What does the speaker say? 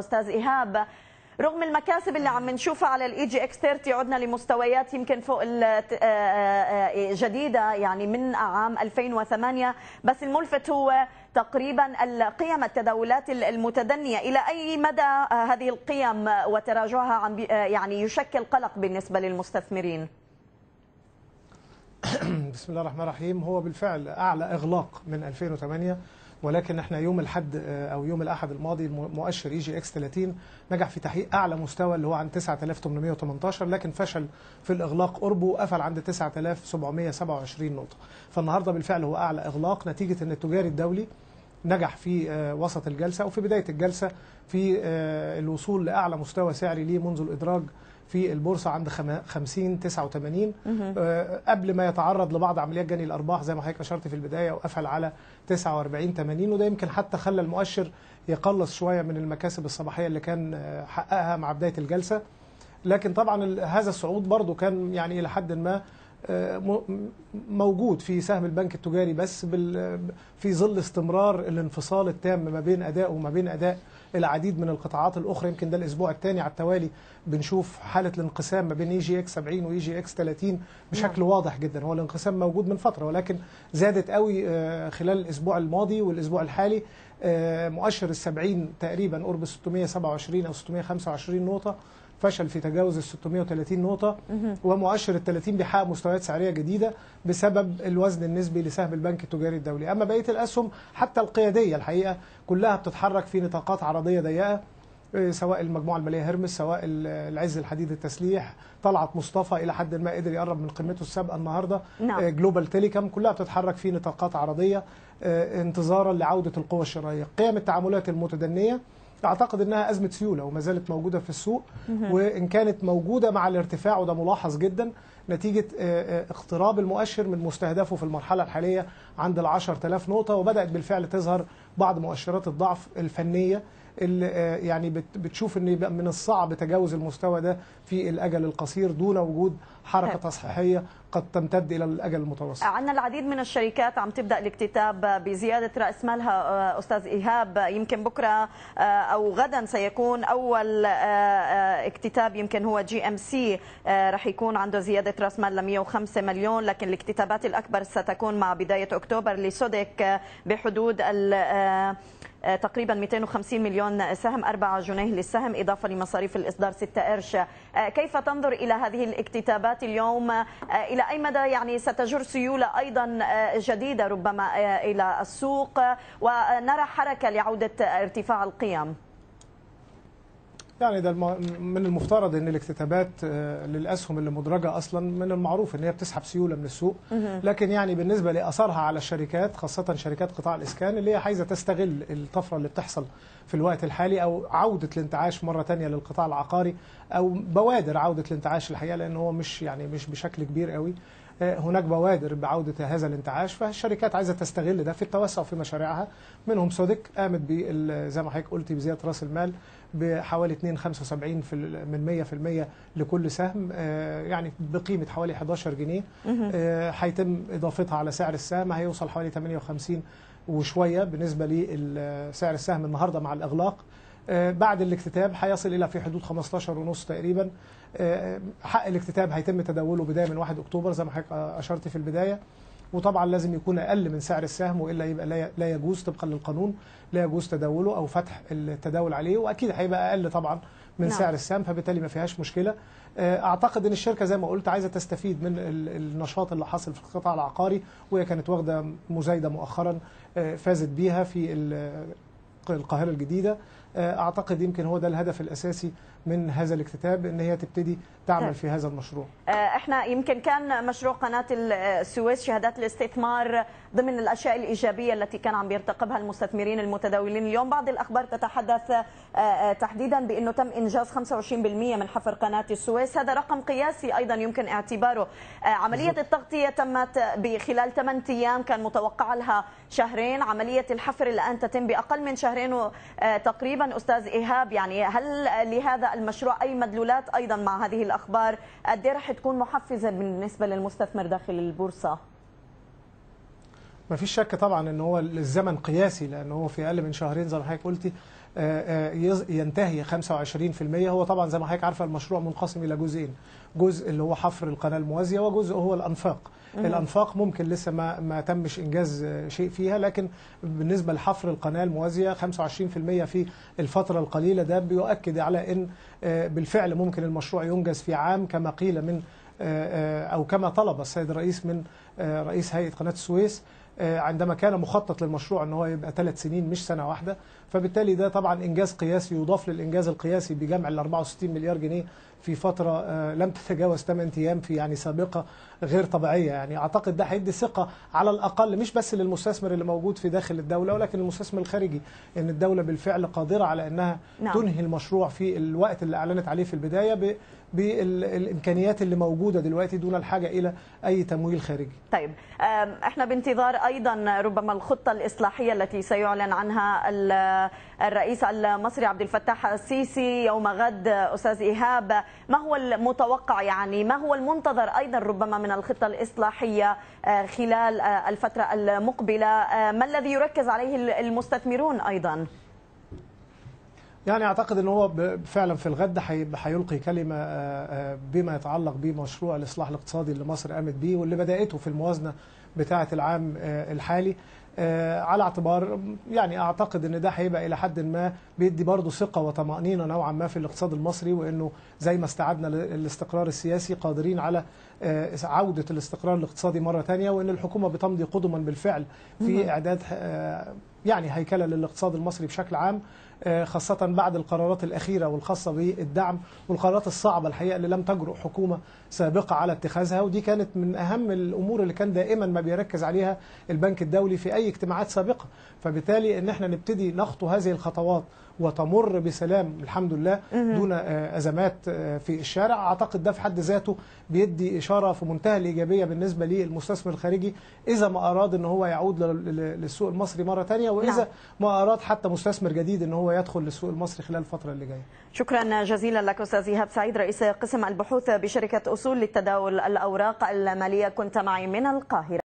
استاذ ايهاب رغم المكاسب اللي عم نشوفها على الاي جي اكس 30 عدنا لمستويات يمكن فوق آه، آه، آه، جديده يعني من عام 2008 بس الملفت هو تقريبا القيم التداولات المتدنيه الى اي مدى هذه القيم وتراجعها عم يعني يشكل قلق بالنسبه للمستثمرين بسم الله الرحمن الرحيم هو بالفعل اعلى اغلاق من 2008 ولكن احنا يوم الحد آه، او يوم الاحد الماضي مؤشر اي جي اكس 30 نجح في تحقيق اعلى مستوى اللي هو عند 9818 لكن فشل في الاغلاق قربه وقفل عند 9727 نقطه فالنهارده بالفعل هو اعلى اغلاق نتيجه ان التجاري الدولي نجح في آه، وسط الجلسه وفي بدايه الجلسه في آه، الوصول لاعلى مستوى سعري ليه منذ الادراج في البورصه عند 50 89 آه، قبل ما يتعرض لبعض عمليات جني الارباح زي ما حضرتك اشرت في البدايه وقفل على 49 80 وده يمكن حتى خلى المؤشر يقلص شويه من المكاسب الصباحيه اللي كان آه، حققها مع بدايه الجلسه لكن طبعا هذا الصعود برضو كان يعني الى حد ما آه، موجود في سهم البنك التجاري بس في ظل استمرار الانفصال التام ما بين ادائه وما بين اداء العديد من القطاعات الاخرى يمكن ده الاسبوع الثاني على التوالي بنشوف حاله الانقسام ما بين اي جي اكس 70 واي جي اكس 30 بشكل نعم. واضح جدا هو الانقسام موجود من فتره ولكن زادت قوي آه، خلال الاسبوع الماضي والاسبوع الحالي آه، مؤشر ال 70 تقريبا قرب 627 او 625 نقطه فشل في تجاوز ال 630 نقطة ومؤشر ال 30 بيحقق مستويات سعرية جديدة بسبب الوزن النسبي لسهم البنك التجاري الدولي أما بقية الأسهم حتى القيادية الحقيقة كلها بتتحرك في نطاقات عرضية ضيقة آه، سواء المجموعه الماليه هرمس سواء العز الحديد التسليح طلعت مصطفى الى حد ما قدر يقرب من قيمته السابقه النهارده نعم. آه، جلوبال تيليكوم كلها بتتحرك في نطاقات عرضيه آه، انتظارا لعوده القوه الشرائيه قيم التعاملات المتدنيه اعتقد انها ازمه سيوله وما زالت موجوده في السوق وان كانت موجوده مع الارتفاع وده ملاحظ جدا نتيجه آه، آه، اقتراب المؤشر من مستهدفه في المرحله الحاليه عند ال 10000 نقطه وبدات بالفعل تظهر بعض مؤشرات الضعف الفنيه آه، يعني بتشوف ان يبقى من الصعب تجاوز المستوى ده في الاجل القصير دون وجود حركه طيب. تصحيحيه قد تمتد الى الاجل المتوسط. عندنا العديد من الشركات عم تبدا الاكتتاب بزياده راس مالها آه، استاذ ايهاب يمكن بكره آه، او غدا سيكون اول اكتتاب يمكن هو جي ام سي رح يكون عنده زياده راس مال ل 105 مليون لكن الاكتتابات الاكبر ستكون مع بدايه اكتوبر لسودك بحدود ال آه، تقريبا 250 مليون سهم 4 جنيه للسهم إضافة لمصاريف الإصدار 6 قرش آه، كيف تنظر إلى هذه الاكتتابات اليوم آه، إلى أي مدى يعني ستجر سيولة أيضا جديدة ربما إلى السوق ونرى حركة لعودة ارتفاع القيم يعني ده من المفترض ان الاكتتابات آه، للاسهم اللي مدرجه اصلا من المعروف ان هي بتسحب سيوله من السوق لكن يعني بالنسبه لاثرها على الشركات خاصه شركات قطاع الاسكان اللي هي عايزه تستغل الطفره اللي بتحصل في الوقت الحالي او عوده الانتعاش مره ثانيه للقطاع العقاري او بوادر عوده الانتعاش الحقيقه لان هو مش يعني مش بشكل كبير قوي هناك بوادر بعودة هذا الانتعاش فالشركات عايزة تستغل ده في التوسع في مشاريعها منهم سودك قامت زي ما حضرتك قلتي بزيادة رأس المال بحوالي 2.75 من 100% لكل سهم آه، يعني بقيمة حوالي 11 جنيه آه، هيتم إضافتها على سعر السهم هيوصل حوالي 58 وشوية بالنسبة لسعر السهم النهاردة مع الإغلاق آه، بعد الاكتتاب هيصل الى في حدود 15 ونص تقريبا آه، آه، حق الاكتتاب هيتم تداوله بدايه من 1 اكتوبر زي ما حضرتك اشرت في البدايه وطبعا لازم يكون اقل من سعر السهم والا يبقى لا يجوز طبقا للقانون لا يجوز تداوله او فتح التداول عليه واكيد هيبقى اقل طبعا من نعم. سعر السهم فبالتالي ما فيهاش مشكله اعتقد ان الشركه زي ما قلت عايزه تستفيد من النشاط اللي حاصل في القطاع العقاري وهي كانت واخده مزايده مؤخرا فازت بيها في القاهرة الجديدة آه، أعتقد يمكن هو ده الهدف الأساسي من هذا الاكتتاب ان هي تبتدي تعمل في هذا المشروع آه، احنا يمكن كان مشروع قناه السويس شهادات الاستثمار ضمن الاشياء الايجابيه التي كان عم بيرتقبها المستثمرين المتداولين اليوم بعض الاخبار تتحدث آه، آه، تحديدا بانه تم انجاز 25% من حفر قناه السويس هذا رقم قياسي ايضا يمكن اعتباره عمليه التغطيه تمت بخلال 8 ايام كان متوقع لها شهرين عمليه الحفر الان تتم باقل من شهرين تقريبا استاذ ايهاب يعني هل لهذا المشروع أي مدلولات أيضا مع هذه الأخبار قد إيه رح تكون محفزة بالنسبة للمستثمر داخل البورصة ما فيش شك طبعا ان هو الزمن قياسي لان هو في اقل من شهرين زي ما حضرتك قلتي آه، آه، ينتهي 25% هو طبعا زي ما حضرتك عارفه المشروع منقسم الى جزئين جزء اللي هو حفر القناه الموازيه وجزء هو الانفاق الانفاق ممكن لسه ما ما تمش انجاز آه، شيء فيها لكن بالنسبه لحفر القناه الموازيه 25% في الفتره القليله ده بيؤكد على ان بالفعل ممكن المشروع ينجز في عام كما قيل من او كما طلب السيد الرئيس من رئيس هيئه قناه السويس آه، عندما كان مخطط للمشروع ان هو يبقى ثلاث سنين مش سنه واحده فبالتالي ده طبعا انجاز قياسي يضاف للانجاز القياسي بجمع ال 64 مليار جنيه في فتره آه، لم تتجاوز 8 ايام في يعني سابقه غير طبيعيه يعني اعتقد ده هيدي ثقه على الاقل مش بس للمستثمر اللي موجود في داخل الدوله ولكن المستثمر الخارجي ان الدوله بالفعل قادره على انها نعم. تنهي المشروع في الوقت اللي اعلنت عليه في البدايه بالامكانيات اللي موجوده دلوقتي دون الحاجه الى اي تمويل خارجي. طيب احنا بانتظار أيضا ربما الخطة الإصلاحية التي سيعلن عنها الرئيس المصري عبد الفتاح السيسي يوم غد أستاذ إيهاب ما هو المتوقع يعني ما هو المنتظر أيضا ربما من الخطة الإصلاحية آه، خلال آه، الفترة المقبلة آه، ما الذي يركز عليه المستثمرون أيضا؟ يعني اعتقد ان هو فعلا في الغد هيلقي كلمه بما يتعلق بمشروع الاصلاح الاقتصادي اللي مصر قامت بيه واللي بداته في الموازنه بتاعة العام آه، الحالي آه، على اعتبار يعني اعتقد ان ده هيبقى الى حد ما بيدي برضه ثقه وطمانينه نوعا ما في الاقتصاد المصري وانه زي ما استعدنا للاستقرار السياسي قادرين على آه، عودة الاستقرار الاقتصادي مرة تانية وأن الحكومة بتمضي قدما بالفعل في إعداد آه، يعني هيكلة للاقتصاد المصري بشكل عام آه، خاصة بعد القرارات الأخيرة والخاصة بالدعم والقرارات الصعبة الحقيقة اللي لم تجرؤ حكومة سابقة على اتخاذها ودي كانت من أهم الأمور اللي كان دائما ما بيركز عليها البنك الدولي في أي اجتماعات سابقة فبالتالي أن احنا نبتدي نخطو هذه الخطوات وتمر بسلام الحمد لله دون أزمات في الشارع أعتقد ده في حد ذاته بيدي إشارة في منتهى الإيجابية بالنسبة للمستثمر الخارجي إذا ما أراد أن هو يعود للسوق المصري مرة ثانيه وإذا نعم. ما أراد حتى مستثمر جديد أن هو يدخل للسوق المصري خلال الفترة اللي جاية شكرا جزيلا لك أستاذ إيهاب سعيد رئيس قسم البحوث بشركة أصول للتداول الأوراق المالية كنت معي من القاهرة